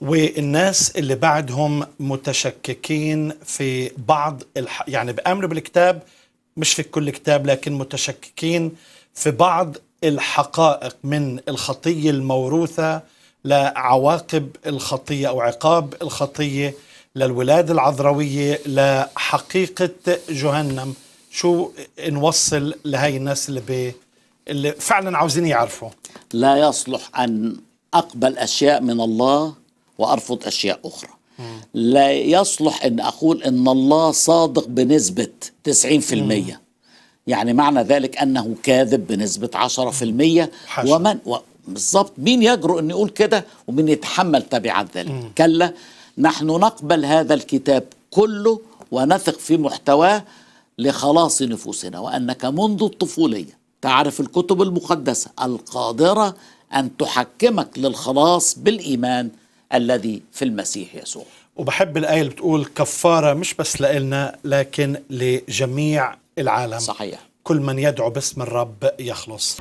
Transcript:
والناس اللي بعدهم متشككين في بعض الح... يعني بامر بالكتاب مش في كل كتاب لكن متشككين في بعض الحقائق من الخطية الموروثة لعواقب الخطية أو عقاب الخطية للولادة العذروية لحقيقة جهنم شو نوصل لهي الناس اللي, بي اللي فعلا عاوزين يعرفوا لا يصلح أن أقبل أشياء من الله وأرفض أشياء أخرى لا يصلح أن أقول أن الله صادق بنسبة 90% يعني معنى ذلك أنه كاذب بنسبة 10% حشر. ومن و... بالظبط مين يجرؤ أن يقول كده ومين يتحمل تبعات ذلك مم. كلا نحن نقبل هذا الكتاب كله ونثق في محتواه لخلاص نفوسنا وأنك منذ الطفولية تعرف الكتب المقدسة القادرة أن تحكمك للخلاص بالإيمان الذي في المسيح يسوع وبحب الآية اللي بتقول كفارة مش بس لإلنا لكن لجميع العالم صحيح كل من يدعو باسم الرب يخلص